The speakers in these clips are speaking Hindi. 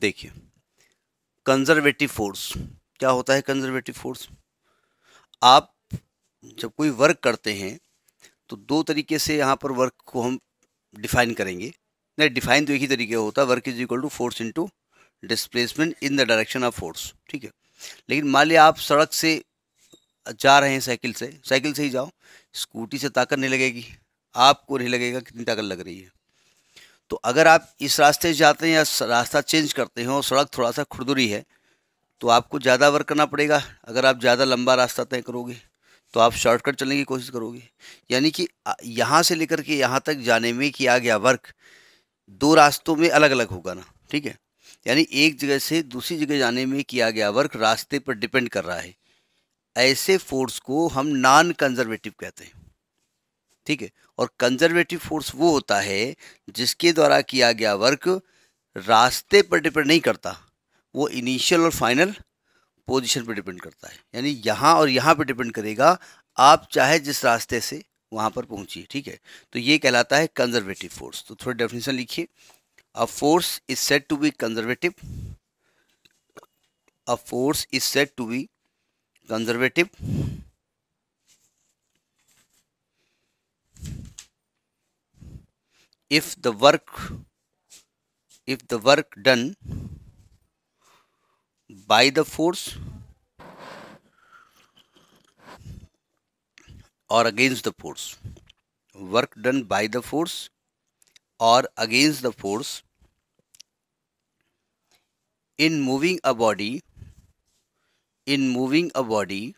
देखिए कंजर्वेटिव फोर्स क्या होता है कंजर्वेटिव फोर्स आप जब कोई वर्क करते हैं तो दो तरीके से यहाँ पर वर्क को हम डिफाइन करेंगे नहीं डिफाइन तो एक ही तरीके होता है work is equal to force into displacement in the direction of force ठीक है लेकिन मान लिया आप सड़क से जा रहे हैं साइकिल से साइकिल से ही जाओ स्कूटी से ताकत नहीं लगेगी आपको नहीं लगेगा कितनी ताकत लग रही है तो अगर आप इस रास्ते जाते हैं या रास्ता चेंज करते हो सड़क थोड़ा सा खुरदुरी है तो आपको ज़्यादा वर्क करना पड़ेगा अगर आप ज़्यादा लंबा रास्ता तय करोगे तो आप शॉर्टकट चलने की कोशिश करोगे यानी कि यहाँ से लेकर के यहाँ तक जाने में किया गया वर्क दो रास्तों में अलग अलग होगा ना ठीक है यानी एक जगह से दूसरी जगह जाने में किया गया वर्क रास्ते पर डिपेंड कर रहा है ऐसे फोर्स को हम नॉन कंजर्वेटिव कहते हैं ठीक है और कंजर्वेटिव फोर्स वो होता है जिसके द्वारा किया गया वर्क रास्ते पर डिपेंड नहीं करता वो इनिशियल और फाइनल पोजीशन पर डिपेंड करता है यानी यहाँ और यहाँ पर डिपेंड करेगा आप चाहे जिस रास्ते से वहाँ पर पहुँचिए ठीक है तो ये कहलाता है कंजर्वेटिव फोर्स तो थोड़ी डेफिनेशन लिखिए a force is set to be conservative a force is set to be conservative if the work if the work done by the force or against the force work done by the force or against the force in moving a body in moving a body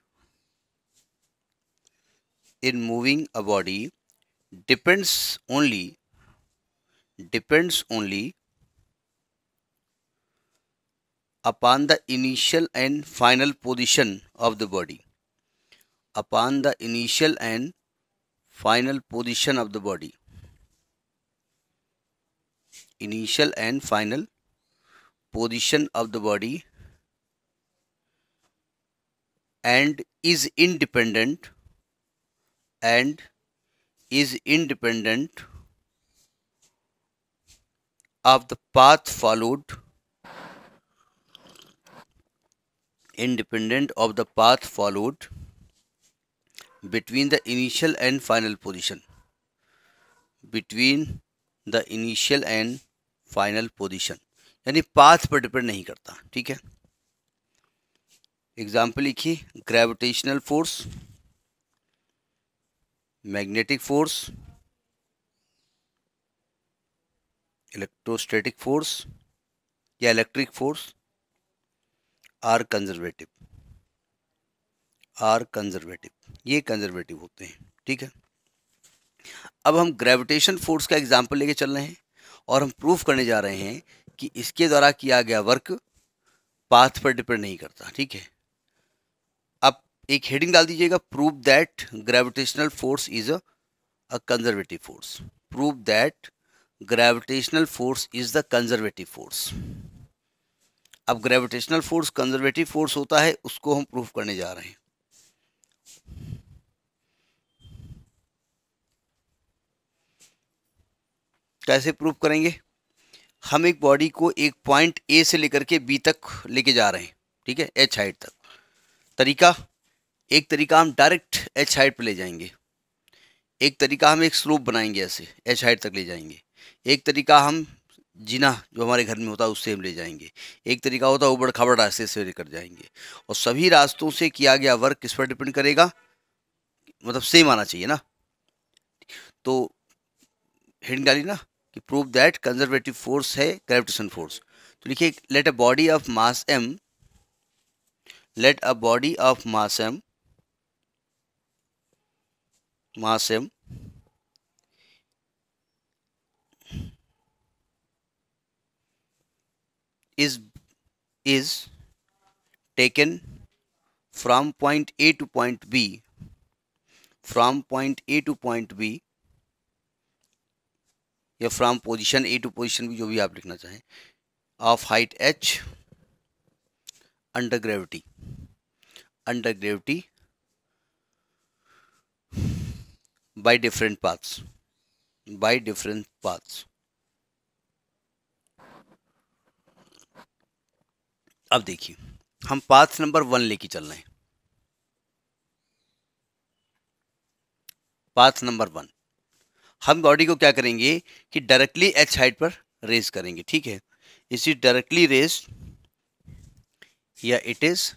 in moving a body depends only depends only upon the initial and final position of the body upon the initial and final position of the body initial and final position of the body and is independent and is independent of the path followed independent of the path followed between the initial and final position between the initial and final position यानी पाथ पर डिपेंड नहीं करता ठीक है एग्जाम्पल लिखिए gravitational force magnetic force electrostatic force या electric force are conservative are conservative ये कंजर्वेटिव होते हैं ठीक है अब हम ग्रेविटेशन फोर्स का एग्जाम्पल लेके चल रहे हैं और हम प्रूफ करने जा रहे हैं कि इसके द्वारा किया गया वर्क पाथ पर डिपेंड नहीं करता ठीक है आप एक हेडिंग डाल दीजिएगा proof that gravitational force is a conservative force proof that gravitational force is the conservative force अब ग्रेविटेशनल फोर्स कंजर्वेटिव फोर्स होता है उसको हम प्रूफ करने जा रहे हैं कैसे प्रूफ करेंगे हम एक बॉडी को एक पॉइंट ए से लेकर के बी तक लेके जा रहे हैं ठीक है एच हाइट तक तरीका एक तरीका हम डायरेक्ट एच हाइट पर ले जाएंगे एक तरीका हम एक स्लोप बनाएंगे ऐसे एच हाइट तक ले जाएंगे एक तरीका हम जीना जो हमारे घर में होता है उससे हम ले जाएंगे एक तरीका होता है उबड़ खाबड़ रास्ते से लेकर जाएंगे और सभी रास्तों से किया गया वर्क किस पर डिपेंड करेगा मतलब सेम आना चाहिए ना तो हिंड डाली ना कि प्रूव दैट कंजर्वेटिव फोर्स है ग्रेविटेशन फोर्स तो लिखिए let a body of mass M let a body of mass M mass M is is taken from point a to point b from point a to point b या from position A to position भी जो भी आप लिखना चाहें of height H under gravity under gravity by different paths by different paths अब देखिए हम पाथ नंबर वन लेके चल रहे हैं पाथ नंबर वन हम बॉडी को क्या करेंगे कि डायरेक्टली एच हाइट पर रेस करेंगे ठीक है इसी डायरेक्टली रेस या it is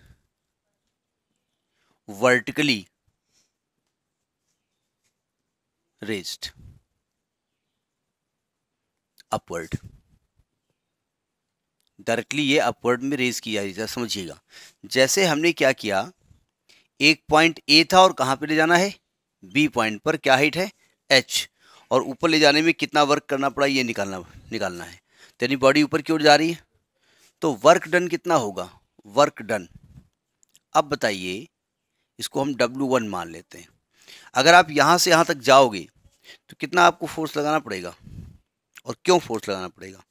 vertically raised upward directly ये अपवर्ड में रेज़ किया जाएगा समझिएगा जैसे हमने क्या किया एक पॉइंट ए था और कहाँ पे ले जाना है बी पॉइंट पर क्या हाइट है एच और ऊपर ले जाने में कितना वर्क करना पड़ा ये निकालना निकालना है तो यानी बॉडी ऊपर की ओर जा रही है तो वर्क डन कितना होगा वर्क डन अब बताइए इसको हम डब्ल्यू वन मान लेते हैं अगर आप यहाँ से यहाँ तक जाओगे तो कितना आपको फोर्स लगाना पड़ेगा और क्यों फोर्स लगाना पड़ेगा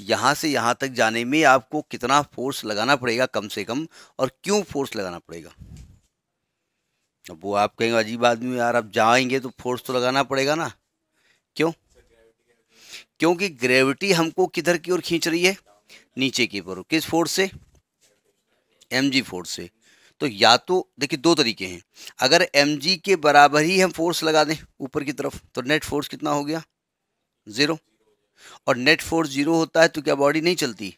यहाँ से यहाँ तक जाने में आपको कितना फोर्स लगाना पड़ेगा कम से कम और क्यों फोर्स लगाना पड़ेगा अब वो आप कहेंगे अजीब आदमी यार आप जाएंगे तो फोर्स तो लगाना पड़ेगा ना क्यों क्योंकि ग्रेविटी हमको किधर की ओर खींच रही है नीचे की ओर किस फोर्स से एम जी फोर्स से तो या तो देखिए दो तरीके हैं अगर एम जी के बराबर ही हम फोर्स लगा दें ऊपर की तरफ तो नेट फोर्स कितना हो गया ज़ीरो और नेट फोर्स जीरो होता है तो क्या बॉडी नहीं चलती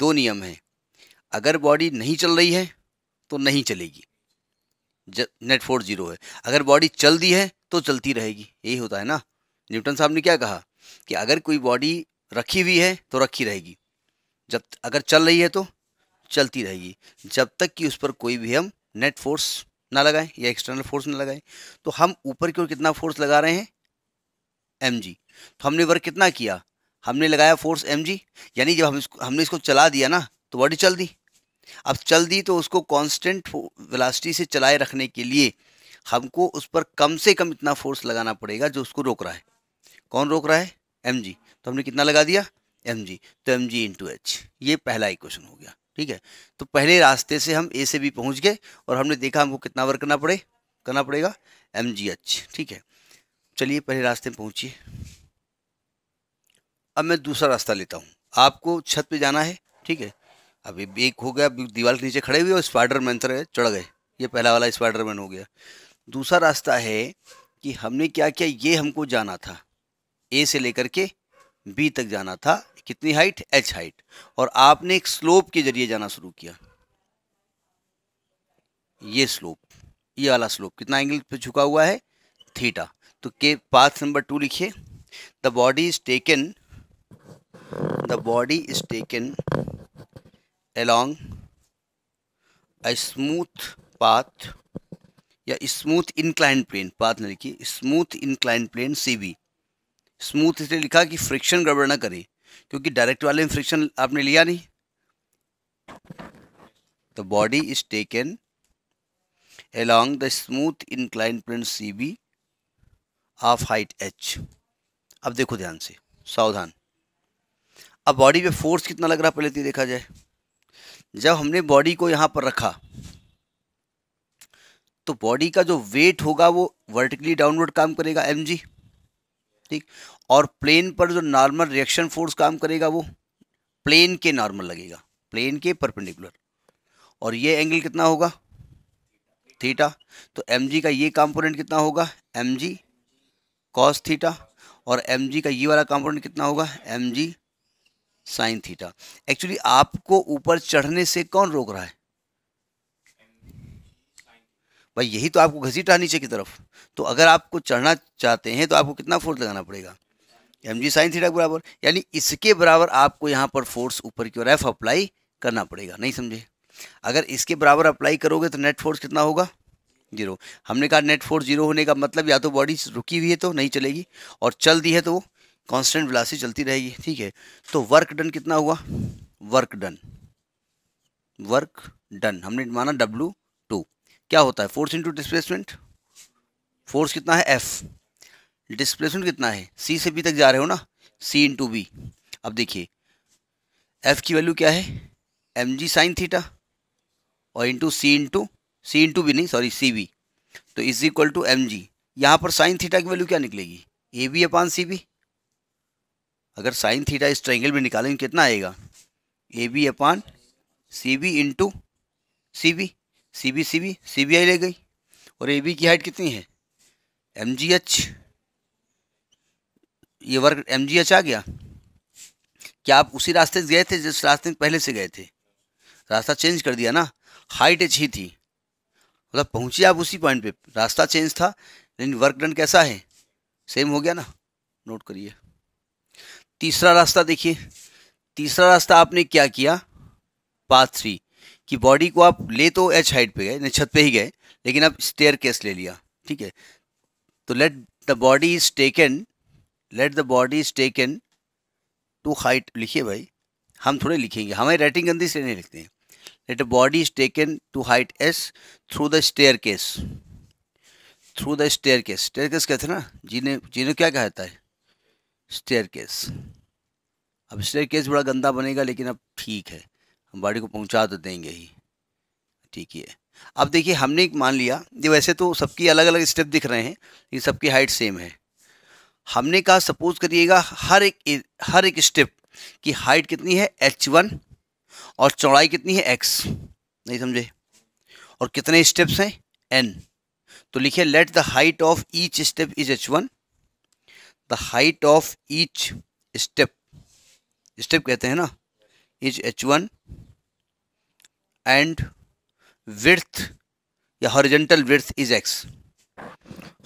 दो नियम है अगर बॉडी नहीं चल रही है तो नहीं चलेगी नेट फोर्स जीरो है अगर बॉडी चल दी है तो चलती रहेगी यही होता है ना न्यूटन साहब ने क्या कहा कि अगर कोई बॉडी रखी हुई है तो रखी रहेगी जब अगर चल रही है तो चलती रहेगी जब तक कि उस पर कोई भी हम नेट फोर्स ना लगाएं या एक्सटर्नल फोर्स ना लगाएं तो हम ऊपर की ओर कितना फोर्स लगा रहे हैं एम तो हमने वर्क कितना किया हमने लगाया फोर्स एम यानी जब हम इसको हमने इसको चला दिया ना तो बॉडी चल दी अब चल दी तो उसको कांस्टेंट वेलासिटी से चलाए रखने के लिए हमको उस पर कम से कम इतना फोर्स लगाना पड़ेगा जो उसको रोक रहा है कौन रोक रहा है एम तो हमने कितना लगा दिया एम तो एम जी इंटू एच ये पहला इक्वेशन हो गया ठीक है तो पहले रास्ते से हम ए से बी पहुँच गए और हमने देखा हमको कितना वर्क करना पड़े करना पड़ेगा एम जी एच ठीक है चलिए पहले रास्ते में पहुंचिए अब मैं दूसरा रास्ता लेता हूँ आपको छत पे जाना है ठीक है अभी एक हो गया दीवार के नीचे खड़े हुए और स्पाइडर मैन तरह चढ़ गए ये पहला वाला स्पाइडर मैन हो गया दूसरा रास्ता है कि हमने क्या किया ये हमको जाना था ए से लेकर के बी तक जाना था कितनी हाइट एच हाइट और आपने एक स्लोप के जरिए जाना शुरू किया ये स्लोप ये वाला स्लोप कितना एंगल पे झुका हुआ है थीटा तो के पाथ नंबर टू लिखिए the body is taken the body is taken along a path या स्मूथ इंक्लाइन प्लेन पाथ ना लिखिए smooth incline plane C B smooth इसलिए लिखा कि फ्रिक्शन गड़बड़ ना करे क्योंकि डायरेक्ट वाले में फ्रिक्शन आपने लिया नहीं the body is taken along the smooth incline plane C B of height H अब देखो ध्यान से सावधान अब बॉडी पे फोर्स कितना लग रहा पहले तो देखा जाए जब हमने बॉडी को यहाँ पर रखा तो बॉडी का जो वेट होगा वो वर्टिकली डाउनवर्ड काम करेगा एम ठीक और प्लेन पर जो नॉर्मल रिएक्शन फोर्स काम करेगा वो प्लेन के नॉर्मल लगेगा प्लेन के परपेंडिकुलर और ये एंगल कितना होगा थीटा तो एम का ये कंपोनेंट कितना होगा एम जी कॉस थीटा और एम जी का ये वाला कंपोनेंट कितना होगा M G sine theta actually आपको ऊपर चढ़ने से कौन रोक रहा है भाई यही तो आपको घसीटा नीचे की तरफ तो अगर आपको चढ़ना चाहते हैं तो आपको कितना फोर्स लगाना पड़ेगा एम जी साइन थीटा के बराबर यानी इसके बराबर आपको यहाँ पर फोर्स ऊपर की ओर एफ अप्लाई करना पड़ेगा नहीं समझे अगर इसके बराबर अप्लाई करोगे तो नेट फोर्स कितना होगा जीरो हमने कहा नेट फोर्स जीरो होने का मतलब या तो बॉडी रुकी हुई है तो नहीं चलेगी और चल दी है तो वो कॉन्स्टेंट विलासी चलती रहेगी ठीक है तो वर्क डन कितना हुआ वर्क डन वर्क डन हमने माना डब्लू टू क्या होता है फोर्स इंटू डिस्प्लेसमेंट फोर्स कितना है एफ डिस्प्लेसमेंट कितना है सी से बी तक जा रहे हो ना सी इंटू बी अब देखिए एफ की वैल्यू क्या है एम जी साइन थीटा और into C into C into भी नहीं सॉरी सी बी तो is equal to M G यहाँ पर साइन थीटा की वैल्यू क्या निकलेगी A B upon C B अगर साइन थीटा इस ट्राइंगल में निकालेंगे कितना आएगा A B upon C B into C B C B C B C B आई ले गई और ए बी की हाइट कितनी है एम जी एच ये वर्क एम जी एच आ गया क्या आप उसी रास्ते से गए थे जिस रास्ते में पहले से गए थे रास्ता चेंज कर दिया ना हाइट एच ही थी मतलब पहुंची आप उसी पॉइंट पे रास्ता चेंज था लेकिन वर्क डन कैसा है सेम हो गया ना नोट करिए तीसरा रास्ता देखिए तीसरा रास्ता आपने क्या किया पाथ थ्री कि बॉडी को आप ले तो एच हाइट पे गए नहीं छत पे ही गए लेकिन आप स्टेयर केस ले लिया ठीक है तो let the body is taken let the body is taken to height लिखिए भाई हम थोड़े लिखेंगे हमें राइटिंग गंदी से नहीं लिखते हैं that a body is taken to height s through the staircase through the staircase staircase कहते हैं ना kehta hai क्या कहता है स्टेयर केस अब स्टेयर केस बड़ा गंदा बनेगा लेकिन अब ठीक है denge बॉडी को hai तो देंगे ही ठीक है अब देखिए हमने एक मान लिया ये वैसे तो सबकी अलग अलग स्टेप दिख रहे हैं लेकिन सबकी हाइट सेम है हमने कहा सपोज करिएगा हर एक हर एक स्टेप की हाइट कितनी है एच वन और चौड़ाई कितनी है एक्स नहीं समझे और कितने स्टेप्स हैं एन तो लिखिए let the height of each step is H one the height of each step step कहते हैं ना is H one and width या horizontal width is X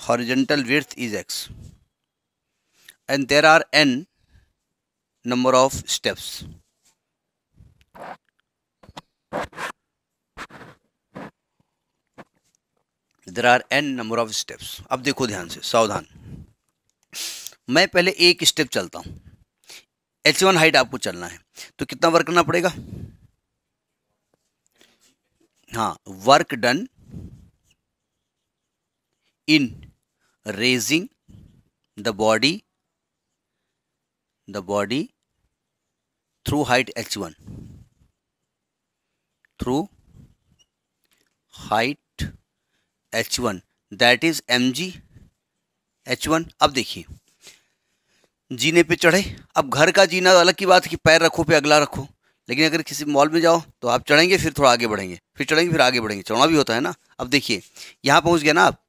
horizontal width is X and there are N number of steps there are N number of steps अब देखो ध्यान से सावधान मैं पहले एक स्टेप चलता हूं एच वन हाइट आपको चलना है तो कितना वर्क करना पड़ेगा हाँ work done in raising the body the body through height H one through height h1 that is M G H one अब देखिए जीने पे चढ़े अब घर का जीना तो अलग की बात है कि पैर रखो पे अगला रखो लेकिन अगर किसी मॉल में जाओ तो आप चढ़ेंगे फिर थोड़ा आगे बढ़ेंगे फिर चढ़ेंगे फिर आगे बढ़ेंगे चढ़ना भी होता है ना अब देखिए यहाँ पहुँच गया ना आप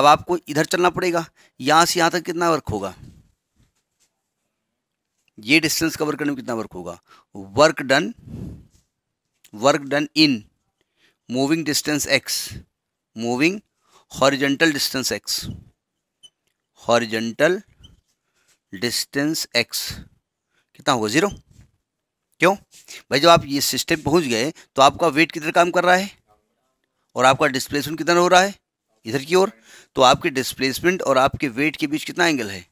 अब आपको इधर चलना पड़ेगा यहाँ से यहाँ तक कितना वर्क होगा ये डिस्टेंस कवर करने में कितना वर्क होगा work done work done in moving distance X moving horizontal distance X horizontal distance X कितना होगा ज़ीरो क्यों भाई जब आप ये सिस्टम पहुंच गए तो आपका वेट किधर काम कर रहा है और आपका डिस्प्लेसमेंट कितना हो रहा है इधर की ओर तो आपके डिस्प्लेसमेंट और आपके वेट के बीच कितना एंगल है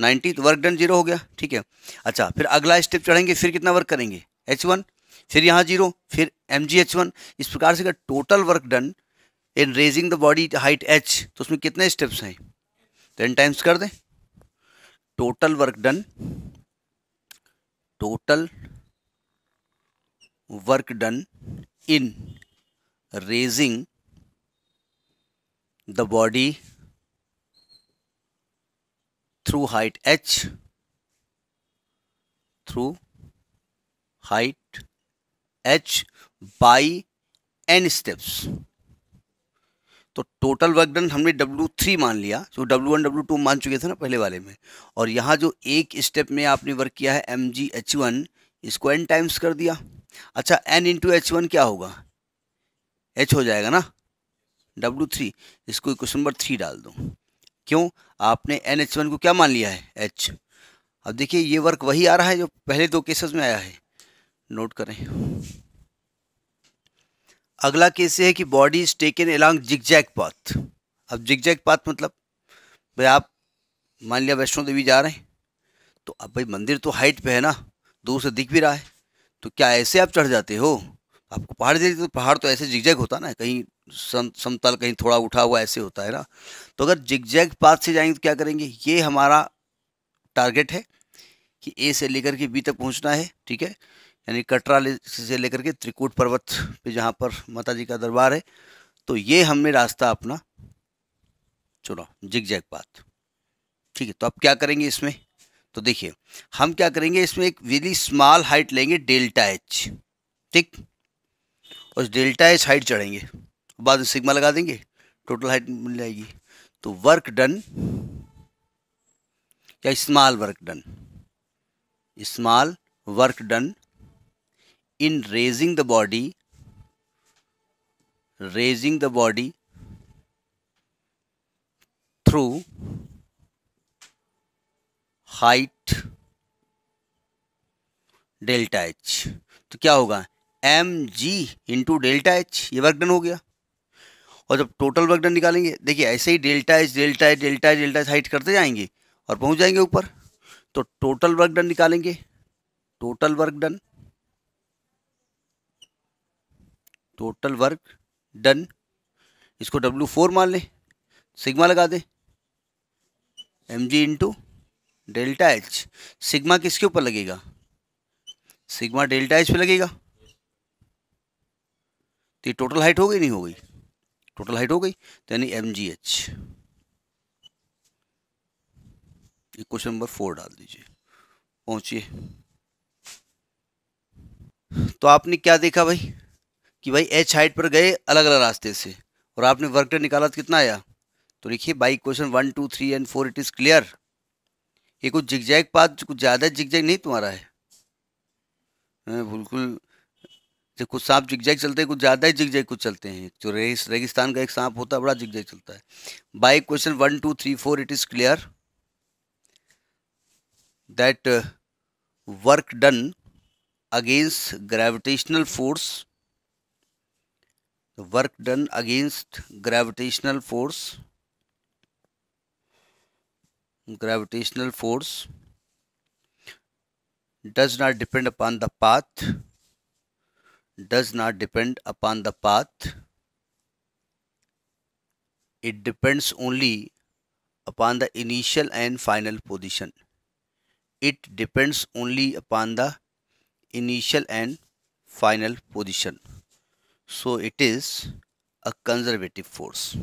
नाइन्टी तो वर्क डन जीरो हो गया ठीक है अच्छा फिर अगला स्टेप चढ़ेंगे फिर कितना वर्क करेंगे एच वन फिर यहाँ जीरो फिर एम जी एच वन इस प्रकार से अगर total work done in raising the body height H तो उसमें कितने स्टेप्स हैं टेन टाइम्स कर दें total work done total work done in raising the body through height H through height H by N steps तो टोटल वर्क डन हमने W3 थ्री मान लिया जो डब्ल्यू वन टू मान चुके थे ना पहले वाले में और यहाँ जो एक स्टेप में आपने वर्क किया है एम जी एच वन इसको एन टाइम्स कर दिया अच्छा एन इंटू एच वन क्या होगा एच हो जाएगा ना W3, थ्री इसको क्वेश्चन नंबर थ्री डाल दो क्यों आपने एन एच वन को क्या मान लिया है एच अब देखिए ये वर्क वही आ रहा है जो पहले दो केसेस में आया है नोट करें अगला केस ये है कि body is taken along zigzag path अब जिगजैग पाथ मतलब भाई आप मान लिया वैष्णो देवी जा रहे हैं तो अब भाई मंदिर तो हाइट पे है ना दूर से दिख भी रहा है तो क्या ऐसे आप चढ़ जाते हो आपको पहाड़ देखते तो पहाड़ तो ऐसे जिगजैग होता ना कहीं सम समतल कहीं थोड़ा उठा हुआ ऐसे होता है ना तो अगर जिगजैग पाथ से जाएंगे तो क्या करेंगे ये हमारा टारगेट है कि ए से लेकर के बी तक पहुँचना है ठीक है यानी कटरा से लेकर के त्रिकूट पर्वत पे जहाँ पर माता जी का दरबार है तो ये हमने रास्ता अपना चुना जिग जैग बात ठीक है तो आप क्या करेंगे इसमें तो देखिए हम क्या करेंगे इसमें एक वेरी स्मॉल हाइट लेंगे डेल्टा एच ठीक और डेल्टा एच हाइट चढ़ेंगे बाद में सिग्मा लगा देंगे टोटल हाइट मिल जाएगी तो वर्क डन या small work done small work done in raising the body raising the body through height delta H तो क्या होगा M G into delta H ये वर्क डन हो गया और जब टोटल वर्क डन निकालेंगे देखिए ऐसे ही delta H delta H delta H delta H height करते जाएंगे और पहुंच जाएंगे ऊपर तो टोटल वर्क डन निकालेंगे total work done total work done इसको डब्ल्यू फोर मान लें सिग्मा लगा दें M G into delta H sigma किसके ऊपर लगेगा सिग्मा डेल्टा एच पे लगेगा तो ये टोटल हाइट हो गई नहीं हो गई टोटल हाइट हो गई तो यानी एम जी एच ये क्वेश्चन नंबर फोर डाल दीजिए पहुंचिए तो आपने क्या देखा भाई कि भाई एच हाइट पर गए अलग अलग रास्ते से और आपने वर्क डन निकाला तो कितना आया तो देखिए by question one two three and four it is clear ये कुछ जिगजैग पाथ कुछ ज़्यादा जिगजैग नहीं तुम्हारा है बिल्कुल जब कुछ सांप जिगजैग चलते हैं कुछ ज़्यादा ही जिगजैग कुछ चलते हैं जो रेगिस रेगिस्तान का एक सांप होता है बड़ा जिगजैग चलता है by question one two three four it is clear that work done against gravitational force the work done against gravitational force gravitational force does not depend upon the path does not depend upon the path it depends only upon the initial and final position it depends only upon the initial and final position so it is a conservative force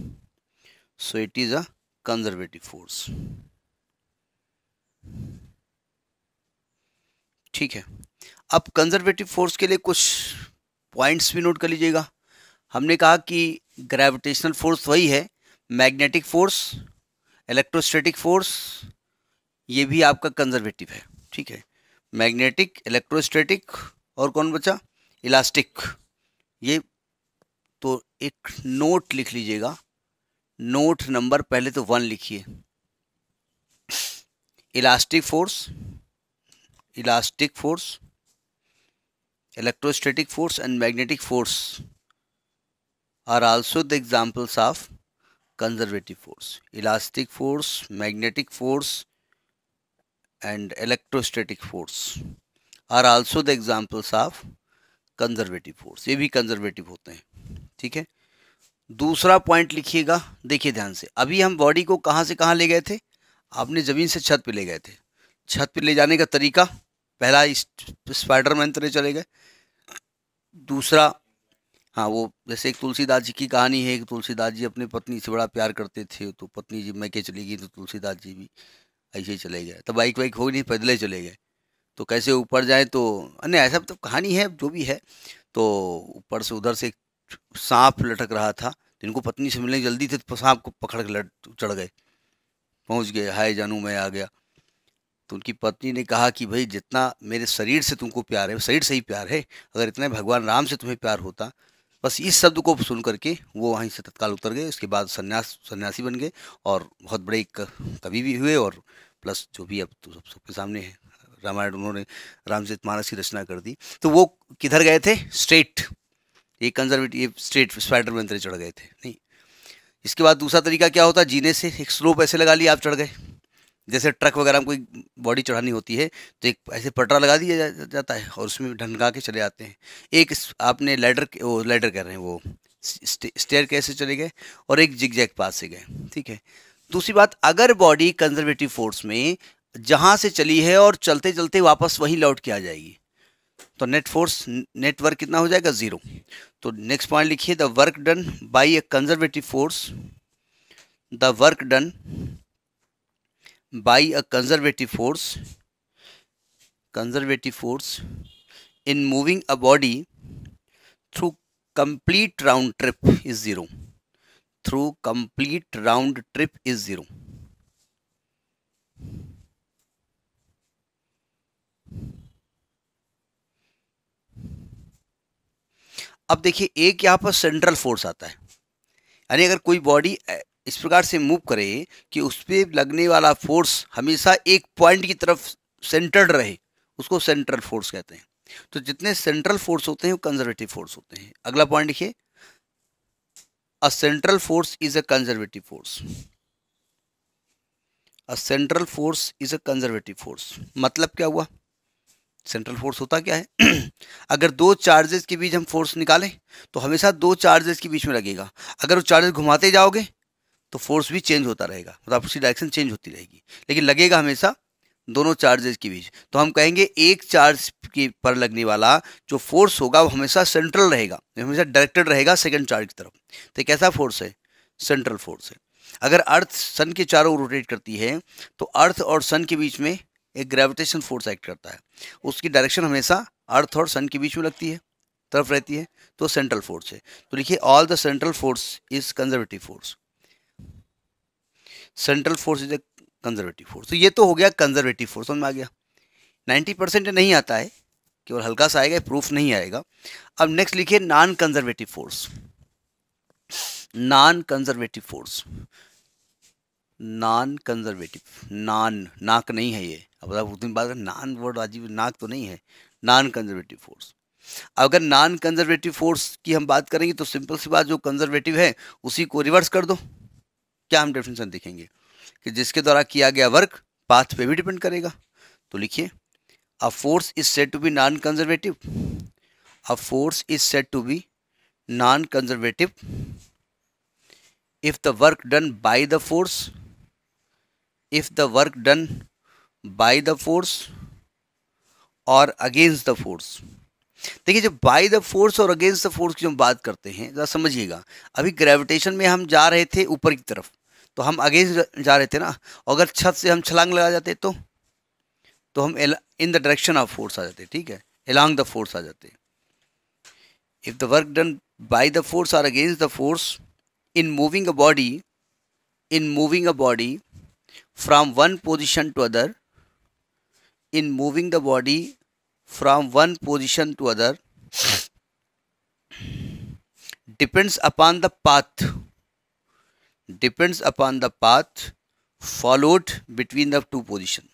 so it is a conservative force ठीक है अब कंजर्वेटिव फोर्स के लिए कुछ पॉइंट्स भी नोट कर लीजिएगा हमने कहा कि ग्रेविटेशनल फोर्स वही है मैग्नेटिक फोर्स इलेक्ट्रोस्टैटिक फोर्स ये भी आपका कंजर्वेटिव है ठीक है मैग्नेटिक इलेक्ट्रोस्टैटिक और कौन बचा इलास्टिक ये तो एक नोट लिख लीजिएगा नोट नंबर पहले तो वन लिखिए elastic force elastic force electrostatic force and magnetic force are also the examples of conservative force elastic force magnetic force and electrostatic force are also the examples of conservative force ये भी कंजर्वेटिव होते हैं ठीक है दूसरा पॉइंट लिखिएगा देखिए ध्यान से अभी हम बॉडी को कहाँ से कहाँ ले गए थे आपने ज़मीन से छत पे ले गए थे छत पे ले जाने का तरीका पहला स्पाइडरमैन तरह चले गए दूसरा हाँ वो जैसे एक तुलसीदास जी की कहानी है कि तुलसीदास जी अपने पत्नी से बड़ा प्यार करते थे तो पत्नी जी मैके चली गई तो तुलसीदास जी भी ऐसे ही चले गए तो बाइक वाइक हो नहीं पैदल चले गए तो कैसे ऊपर जाए तो अन्य ऐसा तो कहानी है जो भी है तो ऊपर से उधर से एक सांप लटक रहा था इनको पत्नी से मिलने जल्दी थे तो सांप को पकड़ के लट चढ़ गए पहुंच गए हाय जानू मैं आ गया तो उनकी पत्नी ने कहा कि भाई जितना मेरे शरीर से तुमको प्यार है शरीर से ही प्यार है अगर इतना भगवान राम से तुम्हें प्यार होता बस इस शब्द को सुन करके वो वहीं से तत्काल उतर गए उसके बाद सन्यास सन्यासी बन गए और बहुत बड़े एक कवि भी हुए और प्लस जो भी अब तो सब सबके सामने है रामायण उन्होंने रामचरित मानस की रचना कर दी तो वो किधर गए थे स्ट्रेट ये कंजर्वेटिव स्ट्रेट स्पाइडर में अंतरे चढ़ गए थे नहीं इसके बाद दूसरा तरीका क्या होता जीने से एक स्लोप ऐसे लगा लिया आप चढ़ गए जैसे ट्रक वगैरह में कोई बॉडी चढ़ानी होती है तो एक ऐसे पटरा लगा दिया जा, जा, जाता है और उसमें ढनका के चले जाते हैं एक आपने लेडर वो लेडर कह रहे हैं वो स्टेयर कैसे चले गए और एक जिग जैग पास से गए ठीक है दूसरी बात अगर बॉडी कंजर्वेटिव फोर्स में जहाँ से चली है और चलते चलते वापस वहीं लौट के आ जाएगी तो नेट फोर्स नेट वर्क कितना हो जाएगा ज़ीरो तो नेक्स्ट पॉइंट लिखिए the work done by a conservative force the work done by a conservative force conservative force in moving a body through complete round trip is zero through complete round trip is zero अब देखिए एक यहाँ पर सेंट्रल फोर्स आता है यानी अगर कोई बॉडी इस प्रकार से मूव करे कि उस पर लगने वाला फोर्स हमेशा एक पॉइंट की तरफ सेंटर्ड रहे उसको सेंट्रल फोर्स कहते हैं तो जितने सेंट्रल फोर्स होते हैं वो कंजर्वेटिव फोर्स होते हैं अगला पॉइंट देखिए a central force is a conservative force a central force is a conservative force मतलब क्या हुआ सेंट्रल फोर्स होता क्या है अगर दो चार्जेस के बीच हम फोर्स निकालें तो हमेशा दो चार्जेस के बीच में लगेगा अगर वो चार्जेस घुमाते जाओगे तो फोर्स भी चेंज होता रहेगा मतलब तो उसकी डायरेक्शन चेंज होती रहेगी लेकिन लगेगा हमेशा दोनों चार्जेस के बीच तो हम कहेंगे एक चार्ज के पर लगने वाला जो फोर्स होगा वो हमेशा सेंट्रल रहेगा हमेशा डायरेक्टेड रहेगा सेकेंड चार्ज की तरफ तो कैसा फोर्स है सेंट्रल फोर्स है अगर अर्थ सन के चारों ओर रोटेट करती है तो अर्थ और सन के बीच में एक ग्रेविटेशन फोर्स एक्ट करता है उसकी डायरेक्शन हमेशा अर्थ और सन के बीच में लगती है तरफ रहती है तो सेंट्रल फोर्स है तो लिखिए all the central force is conservative force central force is a conservative force तो ये तो हो गया कंजर्वेटिव फोर्स में आ गया नाइन्टी परसेंट नहीं आता है केवल हल्का सा आएगा प्रूफ नहीं आएगा अब नेक्स्ट लिखिए non conservative force non conservative force non conservative non नाक नहीं है ये अब उस दिन बात नॉन वर्ड राजीव नाक तो नहीं है नॉन कंजर्वेटिव फोर्स अगर नॉन कंजर्वेटिव फोर्स की हम बात करेंगे तो सिंपल सी बात जो कंजर्वेटिव है उसी को रिवर्स कर दो क्या हम डेफिनेशन देखेंगे कि जिसके द्वारा किया गया वर्क पाथ पे भी डिपेंड करेगा तो लिखिए a force is set to be non conservative a force is set to be non conservative if the work done by the force if the work done by the force और अगेंस्ट द फोर्स देखिए जब बाय द फोर्स और अगेंस्ट द फोर्स की हम बात करते हैं ज़रा समझिएगा अभी ग्रेविटेशन में हम जा रहे थे ऊपर की तरफ तो हम अगेंस्ट जा रहे थे ना अगर छत से हम छलांग लगा जाते तो तो हम in the direction of force आ जाते ठीक है एलॉन्ग द फोर्स आ जाते if the work done by the force are against the force in moving a body in moving a body from one position to other in moving the body from one position to other depends upon the path depends upon the path followed between the two positions.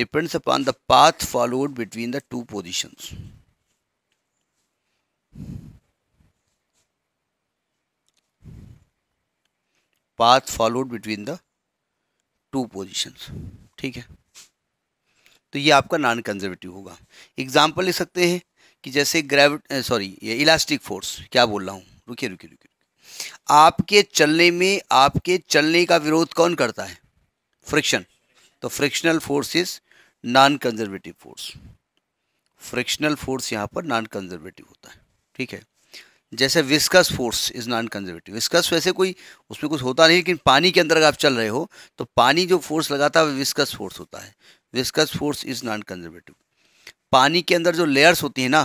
depends upon the path followed between the two positions path followed between the two positions ठीक है तो ये आपका नॉन कंजर्वेटिव होगा एग्जाम्पल ले सकते हैं कि जैसे ग्रेविट सॉरी ये इलास्टिक फोर्स क्या बोल रहा हूँ रुकिए रुकिए रुकिए आपके चलने में आपके चलने का विरोध कौन करता है फ्रिक्शन तो frictional force is non conservative force frictional force यहाँ पर नॉन कंजर्वेटिव होता है ठीक है जैसे viscous force is non conservative viscous वैसे कोई उसमें कुछ होता नहीं लेकिन पानी के अंदर अगर आप चल रहे हो तो पानी जो फोर्स लगाता है वह विस्कस फोर्स होता है viscous force is non conservative पानी के अंदर जो लेयर्स होती हैं ना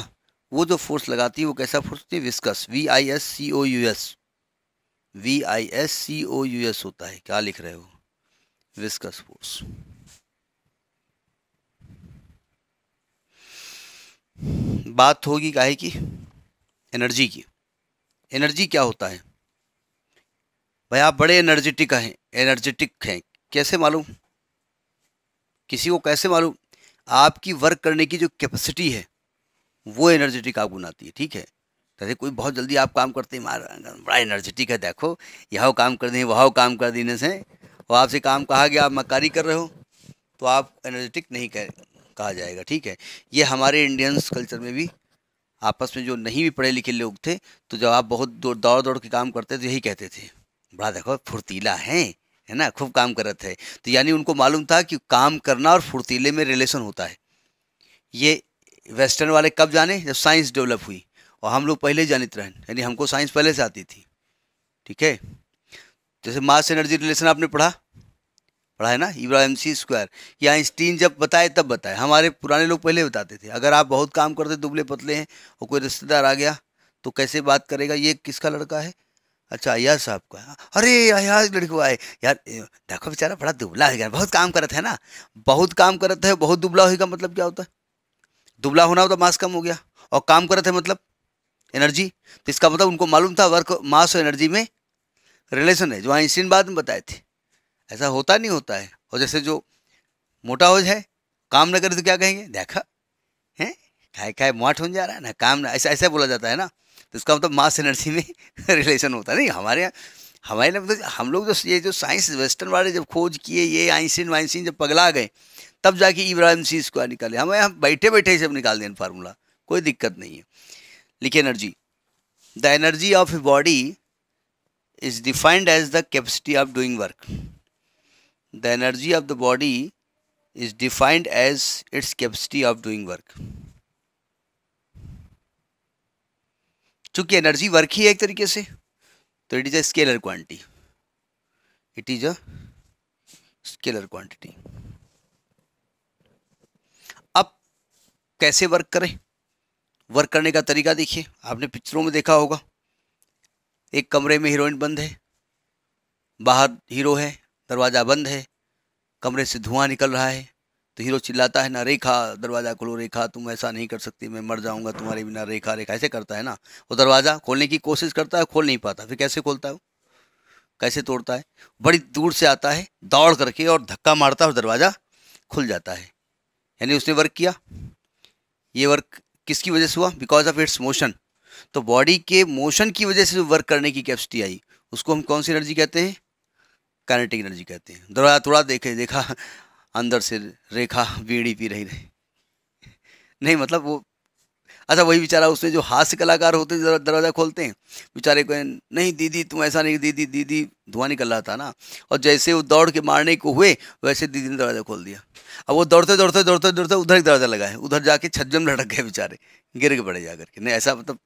वो जो फोर्स लगाती है वो कैसा फोर्स होती है viscous V I S C O U S V I S C O U S होता है क्या लिख रहे हो विस्कस फोर्स बात होगी काहे की एनर्जी की एनर्जी क्या होता है भाई आप बड़े एनर्जेटिक हैं एनर्जेटिक हैं कैसे मालूम किसी को कैसे मालूम आपकी वर्क करने की जो कैपेसिटी है वो एनर्जेटिक आप बनाती है ठीक है जैसे कोई बहुत जल्दी आप काम करते हैं बड़ा एनर्जेटिक है देखो यह काम कर दें वह काम कर देने से और आपसे काम कहा गया आप मकारी कर रहे हो तो आप एनर्जेटिक नहीं कह कहा जाएगा ठीक है ये हमारे इंडियंस कल्चर में भी आपस में जो नहीं भी पढ़े लिखे लोग थे तो जब आप बहुत दौड़ दौड़ के काम करते तो यही कहते थे बड़ा देखो फुर्तीला है है ना खूब काम कर रहे थे तो यानी उनको मालूम था कि काम करना और फुर्तीले में रिलेशन होता है ये वेस्टर्न वाले कब जाने जब साइंस डेवलप हुई और हम लोग पहले जानित रहे यानी हमको साइंस पहले से आती थी ठीक है जैसे मास एनर्जी रिलेशन आपने पढ़ा पढ़ा है ना इब्राहिम सी स्क्वायर या आइंस्टीन जब बताए तब बताए हमारे पुराने लोग पहले बताते थे अगर आप बहुत काम करते दुबले पतले हैं और कोई रिश्तेदार आ गया तो कैसे बात करेगा ये किसका लड़का है अच्छा अयाज साहब का अरे अयाज लड़का है यार देखो बेचारा बड़ा दुबला है यार बहुत काम करते है ना बहुत काम करते है बहुत दुबला होगा मतलब क्या होता है दुबला होना होता मास कम हो गया और काम करते है मतलब एनर्जी तो इसका मतलब उनको मालूम था वर्क मास और एनर्जी में रिलेशन है जो आइंस्टीन बाद में बताए थे ऐसा होता नहीं होता है और जैसे जो मोटा हो जाए काम ना करे तो क्या कहेंगे देखा है खाए खाए मोट हो जा रहा है ना काम ना ऐसा ऐसा बोला जाता है ना तो इसका मतलब मास एनर्जी में रिलेशन होता है नहीं हमारे यहाँ हमारे लिए मतलब हम लोग जो ये जो साइंस वेस्टर्न वाले जब खोज किए ये आइंसिन वाइंसिन जब पगला गए तब जाके इब्राहिम सी निकाले हमें यहाँ बैठे बैठे ही सब निकाल दें फार्मूला कोई दिक्कत नहीं है लिखे energy the energy of a body is defined as the capacity of doing work the energy of the body is defined as its capacity of doing work चूंकि एनर्जी वर्क ही है एक तरीके से तो it is a scalar quantity it is a scalar quantity अब कैसे वर्क करें वर्क करने का तरीका देखिए आपने पिक्चरों में देखा होगा एक कमरे में हीरोइन बंद है बाहर हीरो है दरवाज़ा बंद है कमरे से धुआं निकल रहा है तो हीरो चिल्लाता है ना रेखा दरवाज़ा खोलो रेखा तुम ऐसा नहीं कर सकती मैं मर जाऊंगा तुम्हारे बिना रेखा रेखा ऐसे करता है ना वो दरवाज़ा खोलने की कोशिश करता है खोल नहीं पाता फिर कैसे खोलता है वो कैसे तोड़ता है बड़ी दूर से आता है दौड़ करके और धक्का मारता है और दरवाज़ा खुल जाता है यानी उसने वर्क किया ये वर्क किसकी वजह से हुआ बिकॉज ऑफ इट्स मोशन तो बॉडी के मोशन की वजह से वर्क करने की कैपेसिटी आई उसको हम कौन सी एनर्जी कहते हैं काइनेटिक एनर्जी कहते हैं दरवाजा थोड़ा देखे देखा अंदर से रेखा बीड़ी पी रही रही नहीं मतलब वो अच्छा वही बेचारा उसमें जो हास्य कलाकार होते हैं दरवाज़ा खोलते हैं बेचारे को नहीं दीदी तुम ऐसा नहीं दीदी दीदी धुआं निकल रहा था ना और जैसे वो दौड़ के मारने को हुए वैसे दीदी ने दरवाज़ा खोल दिया अब वो दौड़ते दौड़ते दौड़ते दौड़ते उधर एक दरवाज़ा लगाए उधर जाके में लटक गए बेचारे गिर के पड़े जा करके नहीं ऐसा मतलब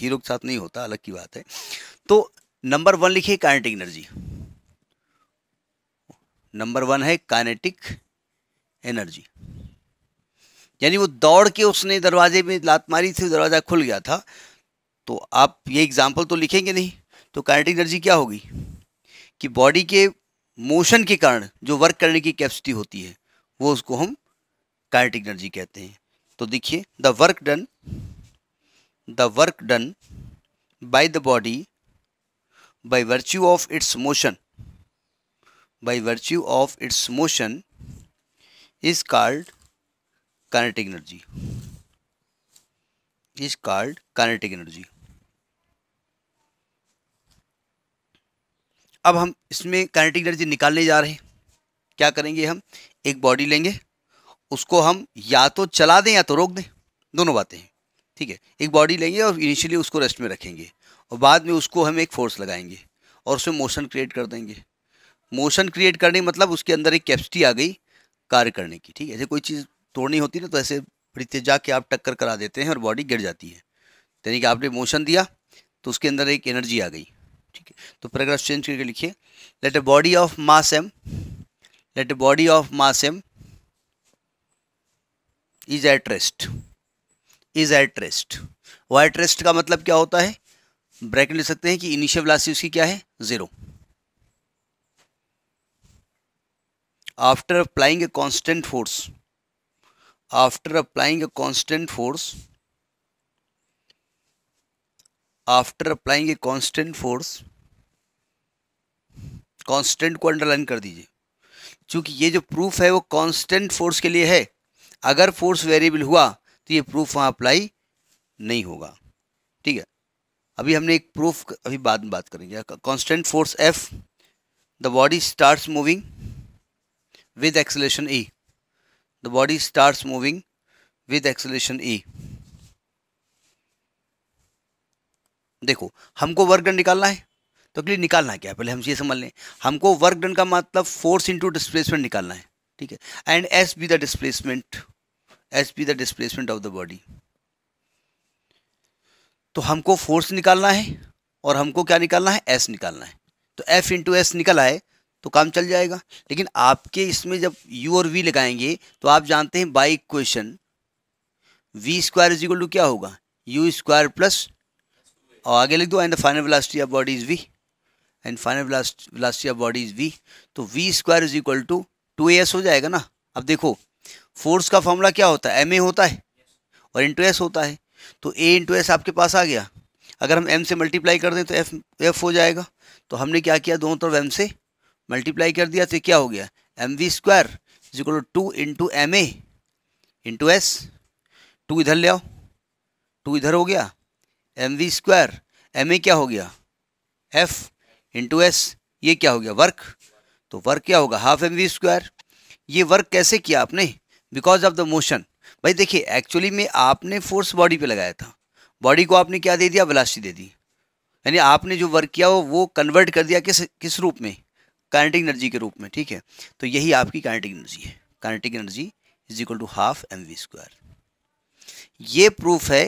हीरो के साथ नहीं होता अलग की बात है तो नंबर वन लिखिए काइनेटिक एनर्जी नंबर वन है काइनेटिक एनर्जी यानी वो दौड़ के उसने दरवाजे में लात मारी थी दरवाज़ा खुल गया था तो आप ये एग्ज़ाम्पल तो लिखेंगे नहीं तो काइनेटिक एनर्जी क्या होगी कि बॉडी के मोशन के कारण जो वर्क करने की कैपेसिटी होती है वो उसको हम काइनेटिक एनर्जी कहते हैं तो देखिए the work done the work done by the body by virtue of its motion by virtue of its motion is called kinetic energy is called kinetic energy अब हम इसमें कैनेटिक एनर्जी निकालने जा रहे हैं क्या करेंगे हम एक बॉडी लेंगे उसको हम या तो चला दें या तो रोक दें दोनों बातें हैं ठीक है एक बॉडी लेंगे और इनिशियली उसको रेस्ट में रखेंगे और बाद में उसको हम एक फोर्स लगाएंगे और उसमें मोशन क्रिएट कर देंगे मोशन क्रिएट करने मतलब उसके अंदर एक कैपेसिटी आ गई कार्य करने की ठीक है ऐसे कोई चीज़ तोड़नी होती ना तो ऐसे प्रत्यजा के आप टक्कर करा देते हैं और बॉडी गिर जाती है यानी कि आपने मोशन दिया तो उसके अंदर एक एनर्जी आ गई ठीक है तो पैराग्राफ चेंज करके लिखिए let a body of mass M let a body of mass M is at rest is at rest वो एट रेस्ट का मतलब क्या होता है ब्रैकेट ले सकते हैं कि इनिशियल वेलोसिटी उसकी क्या है zero after applying a constant force after applying a constant force after applying a constant force constant को अंडरलाइन कर दीजिए क्योंकि ये जो प्रूफ है वो कॉन्स्टेंट फोर्स के लिए है अगर फोर्स वेरिएबल हुआ तो ये प्रूफ वहाँ अप्लाई नहीं होगा ठीक है अभी हमने एक प्रूफ अभी बाद में बात करेंगे constant force F the body starts moving with acceleration e the body starts moving with acceleration e देखो हमको वर्क डन निकालना है तो अगली निकालना क्या पहले हम ये समझ लें हमको वर्क डन का मतलब फोर्स इनटू डिस्प्लेसमेंट निकालना है ठीक है and S be the displacement S be the displacement of the body तो हमको फोर्स निकालना है और हमको क्या निकालना है एस निकालना है तो एफ इंटू एस निकल आए तो काम चल जाएगा लेकिन आपके इसमें जब यू और वी लगाएंगे तो आप जानते हैं by equation V square is equal to क्या होगा यू स्क्वायर प्लस और आगे लिख दो and the final velocity of body is V and final velocity of body is V तो V square is equal to two A S हो जाएगा ना अब देखो फोर्स का फॉर्मूला क्या होता है एम ए होता है और इंटू एस होता है तो ए इंटू एस आपके पास आ गया अगर हम एम से मल्टीप्लाई कर दें तो एफ एफ हो जाएगा तो हमने क्या किया दोनों तरफ एम से मल्टीप्लाई कर दिया तो क्या हो गया M V square equal to two into M A into S two इधर ले आओ टू इधर हो गया M V square M A क्या हो गया एफ इंटू एस ये क्या हो गया वर्क तो वर्क क्या होगा हाफ एम वी स्क्वायर ये वर्क कैसे किया आपने बिकॉज ऑफ द मोशन भाई देखिए एक्चुअली में आपने फोर्स बॉडी पे लगाया था बॉडी को आपने क्या दे दिया वेलासिटी दे दी यानी आपने जो वर्क किया हो वो कन्वर्ट कर दिया किस किस रूप में काइनेटिक एनर्जी के रूप में ठीक है तो यही आपकी काइनेटिक एनर्जी है kinetic energy is equal to half M V square ये प्रूफ है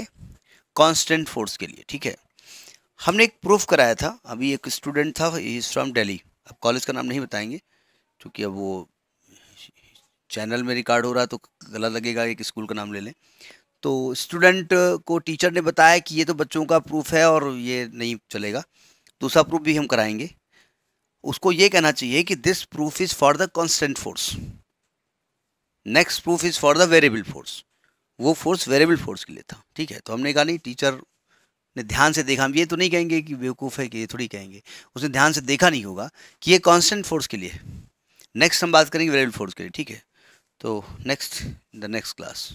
कांस्टेंट फोर्स के लिए ठीक है हमने एक प्रूफ कराया था अभी एक स्टूडेंट था इज फ्रॉम दिल्ली अब कॉलेज का नाम नहीं बताएंगे क्योंकि अब वो चैनल में रिकॉर्ड हो रहा तो गलत लगेगा एक स्कूल का नाम ले लें तो स्टूडेंट को टीचर ने बताया कि ये तो बच्चों का प्रूफ है और ये नहीं चलेगा दूसरा प्रूफ भी हम कराएंगे उसको ये कहना चाहिए कि this proof is for the constant force next proof is for the variable force वो फोर्स वेरिएबल फोर्स के लिए था ठीक है तो हमने कहा नहीं टीचर ने ध्यान से देखा हम ये तो नहीं कहेंगे कि बेवकूफ़ है कि ये थोड़ी कहेंगे उसने ध्यान से देखा नहीं होगा कि ये कॉन्स्टेंट फोर्स के लिए नेक्स्ट हम बात करेंगे वेरिएबल फोर्स के लिए ठीक है तो नेक्स्ट द नेक्स्ट क्लास